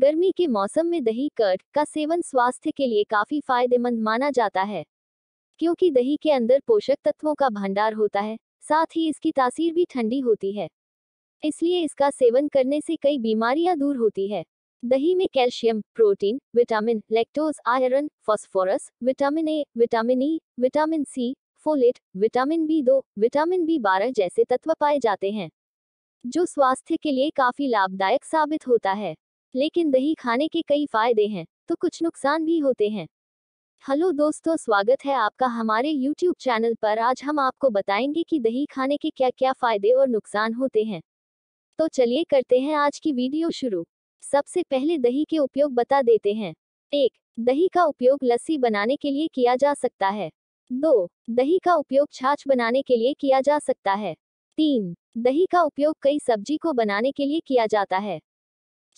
गर्मी के मौसम में दही कर्ड का सेवन स्वास्थ्य के लिए काफी फायदेमंद माना जाता है क्योंकि दही के अंदर पोषक तत्वों का भंडार होता है साथ ही इसकी तासीर भी ठंडी होती है इसलिए इसका सेवन करने से कई बीमारियां दूर होती है दही में calcium protein vitamin lactose iron phosphorus vitamin A vitamin E vitamin C folate vitamin B दो विटामिन बी बारह जैसे तत्व पाए जाते हैं जो स्वास्थ्य के लिए काफी लाभदायक साबित होता है लेकिन दही खाने के कई फायदे हैं तो कुछ नुकसान भी होते हैं हेलो दोस्तों स्वागत है आपका हमारे YouTube चैनल पर आज हम आपको बताएंगे कि दही खाने के क्या क्या फायदे और नुकसान होते हैं तो चलिए करते हैं आज की वीडियो शुरू सबसे पहले दही के उपयोग बता देते हैं एक दही का उपयोग लस्सी बनाने के लिए किया जा सकता है दो दही का उपयोग छाछ बनाने के लिए किया जा सकता है तीन दही का उपयोग कई सब्जी को बनाने के लिए किया जाता है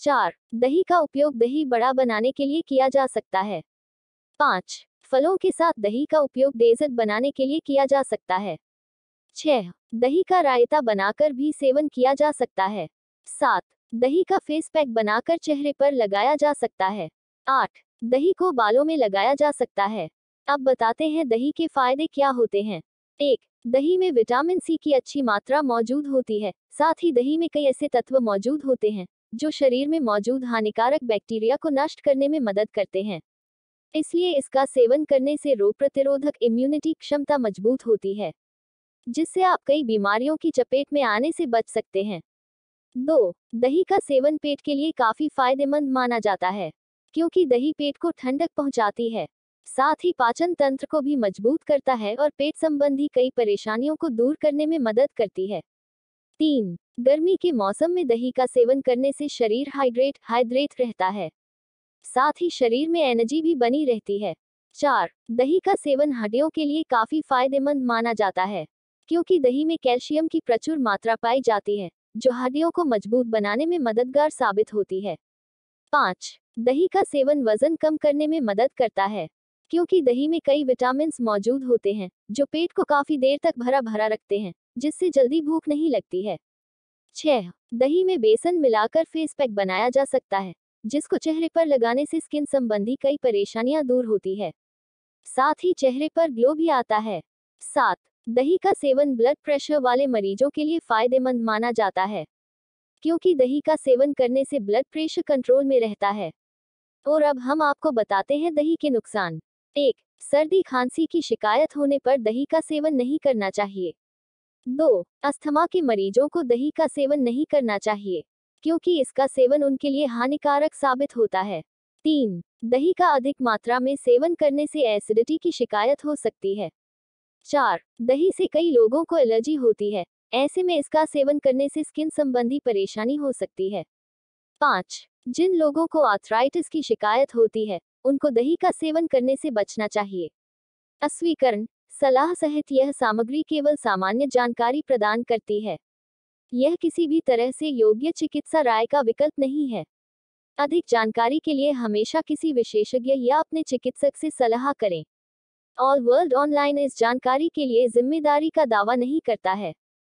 चार दही का उपयोग दही बड़ा बनाने के लिए किया जा सकता है पाँच फलों के साथ दही का उपयोग डेजर्ट बनाने के लिए किया जा सकता है छह दही का रायता बनाकर भी सेवन किया जा सकता है सात दही का फेस पैक बनाकर चेहरे पर लगाया जा सकता है आठ दही को बालों में लगाया जा सकता है अब बताते हैं दही के फायदे क्या होते हैं एक दही में विटामिन सी की अच्छी मात्रा मौजूद होती है साथ ही दही में कई ऐसे तत्व मौजूद होते हैं जो शरीर में मौजूद हानिकारक बैक्टीरिया को नष्ट करने में मदद करते हैं इसलिए इसका सेवन करने से रोग प्रतिरोधक इम्यूनिटी क्षमता मजबूत होती है जिससे आप कई बीमारियों की चपेट में आने से बच सकते हैं दो दही का सेवन पेट के लिए काफी फायदेमंद माना जाता है क्योंकि दही पेट को ठंडक पहुंचाती है साथ ही पाचन तंत्र को भी मजबूत करता है और पेट संबंधी कई परेशानियों को दूर करने में मदद करती है तीन गर्मी के मौसम में दही का सेवन करने से शरीर हाइड्रेट हाइड्रेट रहता है साथ ही शरीर में एनर्जी भी बनी रहती है चार दही का सेवन हड्डियों के लिए काफी फायदेमंद माना जाता है क्योंकि दही में कैल्शियम की प्रचुर मात्रा पाई जाती है जो हड्डियों को मजबूत बनाने में मददगार साबित होती है पाँच दही का सेवन वजन कम करने में मदद करता है क्योंकि दही में कई विटामिन मौजूद होते हैं जो पेट को काफी देर तक भरा भरा रखते हैं जिससे जल्दी भूख नहीं लगती है छह दही में बेसन मिलाकर फेस पैक बनाया जा सकता है जिसको चेहरे पर लगाने से स्किन संबंधी कई परेशानियां दूर होती है साथ ही चेहरे पर ग्लो भी आता है सात दही का सेवन ब्लड प्रेशर वाले मरीजों के लिए फायदेमंद माना जाता है क्योंकि दही का सेवन करने से ब्लड प्रेशर कंट्रोल में रहता है और अब हम आपको बताते हैं दही के नुकसान एक सर्दी खांसी की शिकायत होने पर दही का सेवन नहीं करना चाहिए दो अस्थमा के मरीजों को दही का सेवन नहीं करना चाहिए क्योंकि इसका सेवन उनके लिए हानिकारक साबित होता है तीन दही का अधिक मात्रा में सेवन करने से एसिडिटी की शिकायत हो सकती है चार दही से कई लोगों को एलर्जी होती है ऐसे में इसका सेवन करने से स्किन संबंधी परेशानी हो सकती है पाँच जिन लोगों को आर्थराइटिस की शिकायत होती है उनको दही का सेवन करने से बचना चाहिए अस्वीकरण सलाह सहित यह सामग्री केवल सामान्य जानकारी प्रदान करती है यह किसी भी तरह से योग्य चिकित्सा राय का विकल्प नहीं है अधिक जानकारी के लिए हमेशा किसी विशेषज्ञ या अपने चिकित्सक से सलाह करें ऑल वर्ल्ड ऑनलाइन इस जानकारी के लिए जिम्मेदारी का दावा नहीं करता है